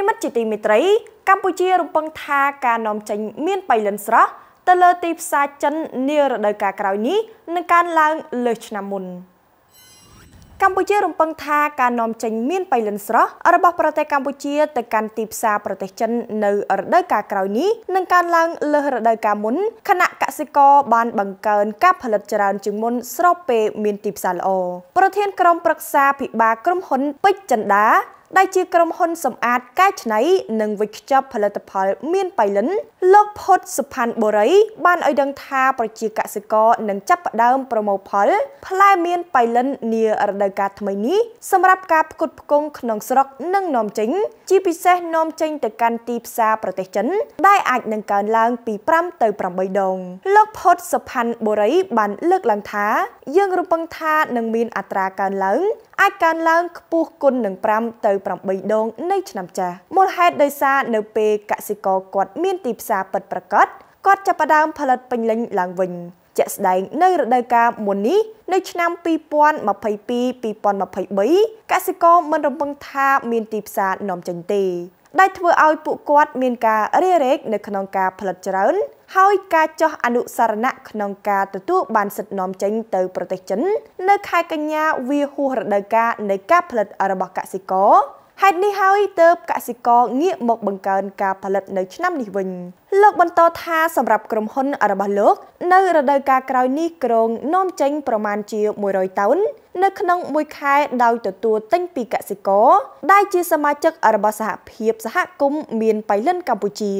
យមិត្តជាទីមេត្រី កម្ពុជារំពឹងថាការនាំចេញមានបៃលិនស្រស់ ទៅលើទីផ្សារចិននារដូវកាលក្រោយនេះនឹងកើនឡើងលើសឆ្នាំមុនកម្ពុជារំពឹងថាការនាំចេញមានបៃលិនស្រស់របស់ប្រទេសកម្ពុជាទៅកាន់ទីផ្សារប្រទេសចិននៅរដូវកាលក្រោយនេះនឹងកើនឡើង លើសរដូវកាលមុនខណៈកសិករបានបង្កើនការផលិតច្រើនជាងមុនស្របពេលមានទីផ្សារល្អប្រធានក្រុមប្រឹក្សាភិបាលក្រុមហ៊ុនពេជ្រចិនដាដែលជាក្រុមហ៊ុនសម្អាតកែច្នៃនិងវិច្ឆប់ផលិតផលមានប៉ៃលិនលោកផុតសុផាន់បូរី បានឲ្យដឹងថាប្រជាកសិករនឹងចាប់ផ្ដើមប្រមូលផល ផ្លែមានប៉ៃលិននារដូវកាលថ្មីនេះសម្រាប់ការផ្គត់ផ្គង់ក្នុងស្រុកនិងនាំចេញជាពិសេសនាំចេញទៅកាន់ទីផ្សារប្រទេសចិនដែលអាចនឹងកើនឡើងពី5ទៅ8ដងលោកផុតសុផាន់បូរី បានលើកឡើងថា យើងរំពឹងថានឹងមានអត្រាកើនឡើងអាចកើនឡើងខ្ពស់គុណនឹង5ទៅ8ដងនៃឆ្នាំចាស់មូលហេតុដោយសារនៅពេលកសិករគាត់មានទីផ្សារពិតប្រាកដគាត់ចាប់ផ្ដើម ផលិតពេញលេញឡើងវិញជាក់ស្ដែង នៅរដូវកាលមុននេះនៅឆ្នាំ2022 2023កសិករមិនរំពឹងថាមានទីផ្សារនាំចេញទេដែលធ្វើឲ្យពួកគាត់មានការរារែកនៅក្នុងការផលិតច្រើន ហើយការចោះអនុសារណៈក្នុងការទទួលបានសិទ្ធិនាំចេញទៅប្រទេសចិននៅ ខែកញ្ញាវាហួសរដូវកាលនៃការផលិតរបស់កសិករហេតុនេះហើយទើបកសិករងាកមក បង្កើនការផលិតនៅឆ្នាំនេះវិញលោកបន្តថាសម្រាប់ក្រុមហ៊ុនរបស់លោក នៅរដូវកាលក្រោយនេះក្រុងនាំចេញប្រមាណជា100តោននៅក្នុងមួយខែដោយទទួលទិញពីកសិករដែលជាសមាជិករបស់សហភាពសហគមន៍មានបៃលិនកម្ពុជា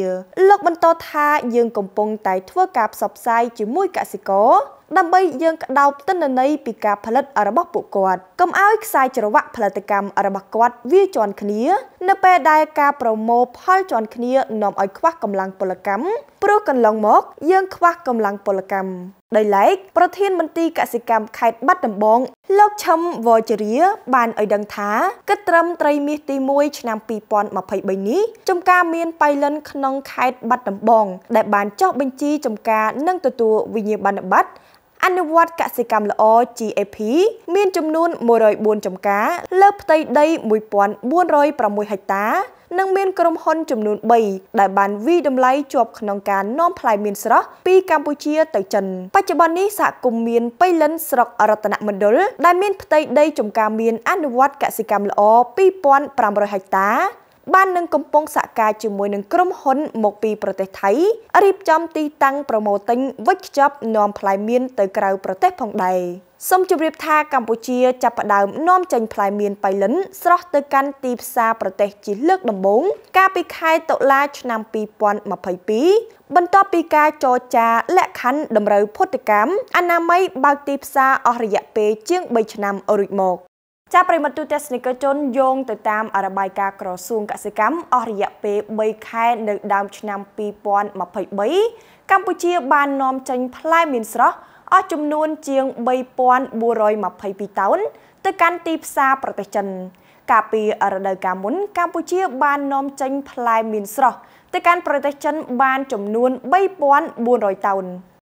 លោកបន្តថាយើងកំពុងតែធ្វើការផ្សព្វផ្សាយជាមួយកសិករដើម្បីយើងក្តោបទិន្នន័យពីការផលិតរបស់ពួកគាត់កុំឲ្យខ្សែច្រវាក់ផលិតកម្មរបស់គាត់វាជន់គ្នា នៅពេលដែលការប្រមូលផលជន់គ្នានាំឲ្យខ្វះកម្លាំងពលកម្មព្រោះកន្លងមក យើងខ្វះកម្លាំងពលកម្មដោយឡែកប្រធានមន្ទីរកសិកម្មខេត្តបាត់ដំបង លោកឈឹមវជរាបានឲ្យដឹងថាគិតត្រឹមត្រីមាសទី1ឆ្នាំ2023នេះចំការ មានប៉ៃលិនក្នុងខេត្តបាត់ដំបងដែល បានចុះបញ្ជីចំការនិងទទួលវិញ្ញាបនបត្រអនុវត្តកសិកម្មល្អ GAP មានចំនួន104ចំការ លើផ្ទៃដី1406ហិកតានិងមានក្រុមហ៊ុនចំនួន3ដែលបានវិយតម្លៃជាប់ក្នុងការនាំផ្លែមៀនស្រស់ ពីកម្ពុជាទៅចិន បច្ចុប្បន្ននេះសហគមន៍មៀនបៃលិនស្រុករតនមណ្ឌលដែលមានផ្ទៃដីចំការមៀនអនុវត្តកសិកម្មល្អ2500ហិកតាបាននឹងកំពុងសហការជាមួយនឹងក្រុមហ៊ុនមកពីប្រទេសថៃរៀបចំទីតាំងប្រមូលទិញវិច្ចខ្ចប់នាំផ្លែមៀនទៅក្រៅប្រទេសផងដែរសូមជម្រាបថាកម្ពុជាចាប់ផ្ដើមនាំចេញផ្លែមៀនប៉ៃលិន ស្រស់ទៅកាន់ទីផ្សារប្រទេសជាលើកដំបូងកាលពីខែតុលាឆ្នាំ2022បន្ទាប់ពីការចរចាលក្ខខណ្ឌតម្រូវភុតកម្មអនាម័យបើកទីផ្សារអស់រយៈពេលជាង3ឆ្នាំរួចមកចាប់ប្រិមត្តទូទស្សនិកជនយោងទៅតាមរបាយការណ៍ក្រសួងកសិកម្មអស់រយៈពេល3ខែនៅដើមឆ្នាំ2023កម្ពុជាបាននាំចេញផ្លែមានស្រស់អស់ចំនួនជាង3422តោនទៅកាន់ទីផ្សារប្រទេសចិនកាលពីរដូវកាលមុនកម្ពុជាបាននាំចេញផ្លែមានស្រស់ទៅកាន់ប្រទេសចិនបានចំនួន3400តោន។